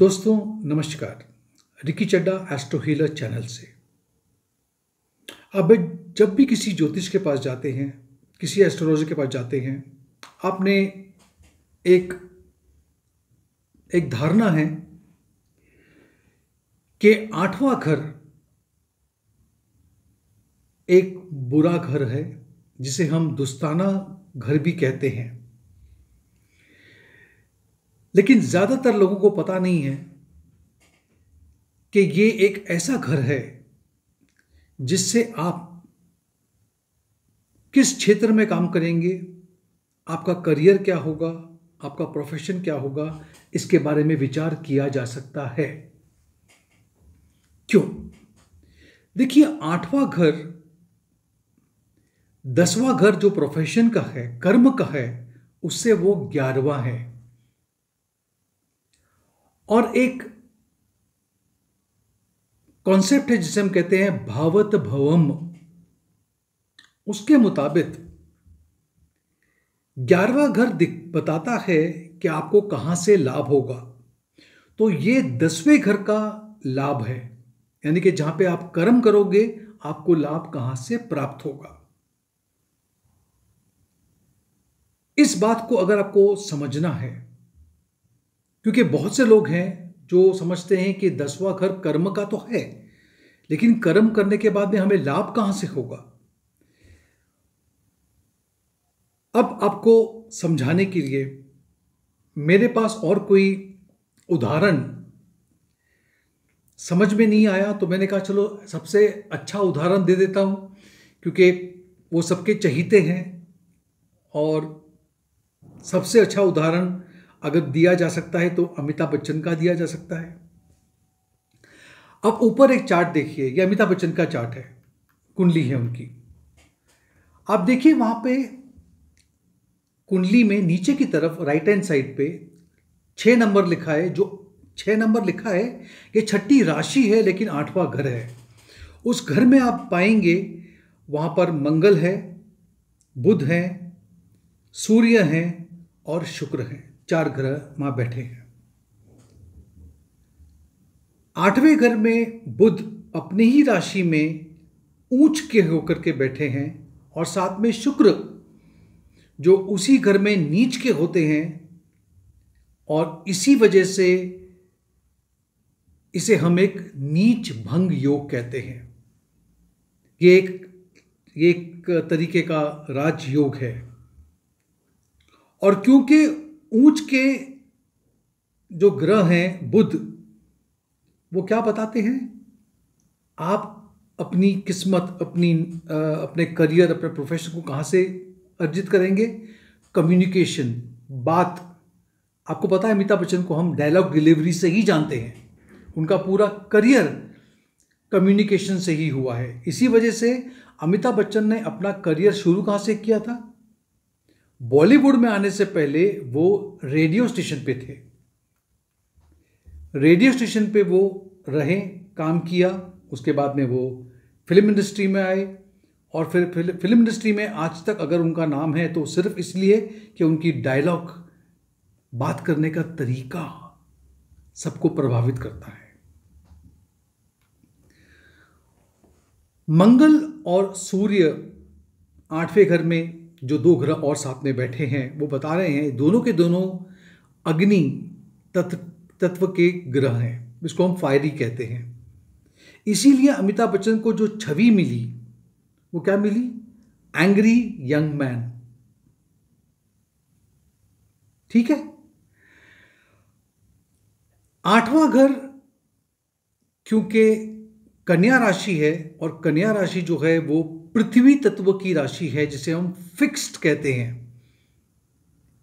दोस्तों नमस्कार Ricky Chadha astro healer channel से आप जब भी किसी ज्योतिष के पास जाते हैं किसी एस्ट्रोलॉजर के पास जाते हैं आपने एक एक धारणा है कि आठवां घर एक बुरा घर है जिसे हम दुस्ताना घर भी कहते हैं लेकिन ज़्यादातर लोगों को पता नहीं है कि ये एक ऐसा घर है जिससे आप किस क्षेत्र में काम करेंगे आपका करियर क्या होगा आपका प्रोफेशन क्या होगा इसके बारे में विचार किया जा सकता है क्यों देखिए आठवां घर दसवां घर जो प्रोफेशन का है कर्म का है उससे वो ग्यारहवा है और एक कॉन्सेप्ट है जिसे हम कहते हैं भावत भवम उसके मुताबिक ग्यारहवा घर दिख बताता है कि आपको कहां से लाभ होगा तो ये दसवें घर का लाभ है यानी कि जहां पे आप कर्म करोगे आपको लाभ कहां से प्राप्त होगा इस बात को अगर आपको समझना है क्योंकि बहुत से लोग हैं जो समझते हैं कि दसवां घर कर्म का तो है लेकिन कर्म करने के बाद में हमें लाभ कहाँ से होगा अब आपको समझाने के लिए मेरे पास और कोई उदाहरण समझ में नहीं आया तो मैंने कहा चलो सबसे अच्छा उदाहरण दे देता हूं क्योंकि वो सबके चहीते हैं और सबसे अच्छा उदाहरण अगर दिया जा सकता है तो अमिताभ बच्चन का दिया जा सकता है अब ऊपर एक चार्ट देखिए ये अमिताभ बच्चन का चार्ट है कुंडली है उनकी आप देखिए वहां पे कुंडली में नीचे की तरफ राइट हैंड साइड पे छ नंबर लिखा है जो छह नंबर लिखा है ये छठी राशि है लेकिन आठवां घर है उस घर में आप पाएंगे वहां पर मंगल है बुध है सूर्य है और शुक्र हैं चार ग्रह मां बैठे हैं आठवें घर में बुध अपनी ही राशि में ऊंच के होकर के बैठे हैं और साथ में शुक्र जो उसी घर में नीच के होते हैं और इसी वजह से इसे हम एक नीच भंग योग कहते हैं ये एक ये एक तरीके का राजयोग है और क्योंकि ऊंच के जो ग्रह हैं बुध वो क्या बताते हैं आप अपनी किस्मत अपनी अपने करियर अपने प्रोफेशन को कहाँ से अर्जित करेंगे कम्युनिकेशन बात आपको पता है अमिताभ बच्चन को हम डायलॉग डिलीवरी से ही जानते हैं उनका पूरा करियर कम्युनिकेशन से ही हुआ है इसी वजह से अमिताभ बच्चन ने अपना करियर शुरू कहाँ से किया था बॉलीवुड में आने से पहले वो रेडियो स्टेशन पे थे रेडियो स्टेशन पे वो रहे काम किया उसके बाद में वो फिल्म इंडस्ट्री में आए और फिर फिल्म इंडस्ट्री में आज तक अगर उनका नाम है तो सिर्फ इसलिए कि उनकी डायलॉग बात करने का तरीका सबको प्रभावित करता है मंगल और सूर्य आठवें घर में जो दो ग्रह और साथ में बैठे हैं वो बता रहे हैं दोनों के दोनों अग्नि तत्व तत्व के ग्रह हैं जिसको हम फायरी कहते हैं इसीलिए अमिताभ बच्चन को जो छवि मिली वो क्या मिली एंग्री यंग मैन ठीक है आठवां घर क्योंकि कन्या राशि है और कन्या राशि जो है वो पृथ्वी तत्व की राशि है जिसे हम फिक्स्ड कहते हैं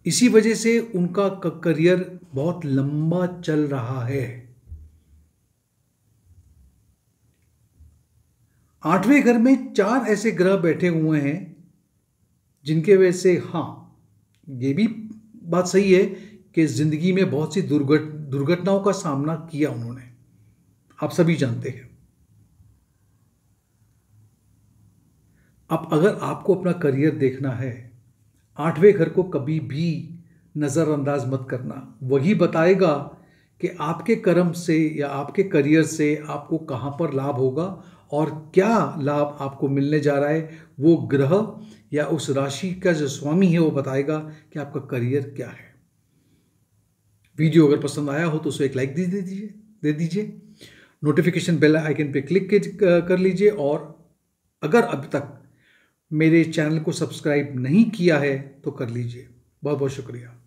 इसी वजह से उनका करियर बहुत लंबा चल रहा है आठवें घर में चार ऐसे ग्रह बैठे हुए हैं जिनके वजह से हाँ ये भी बात सही है कि ज़िंदगी में बहुत सी दुर्घट दुर्घटनाओं का सामना किया उन्होंने आप सभी जानते हैं अब अगर आपको अपना करियर देखना है आठवें घर को कभी भी नज़रअंदाज मत करना वही बताएगा कि आपके कर्म से या आपके करियर से आपको कहाँ पर लाभ होगा और क्या लाभ आपको मिलने जा रहा है वो ग्रह या उस राशि का जो स्वामी है वो बताएगा कि आपका करियर क्या है वीडियो अगर पसंद आया हो तो उसे एक लाइक दे दीजिए दे दीजिए नोटिफिकेशन बेल आइकन पे क्लिक कर लीजिए और अगर अब तक मेरे चैनल को सब्सक्राइब नहीं किया है तो कर लीजिए बहुत बहुत शुक्रिया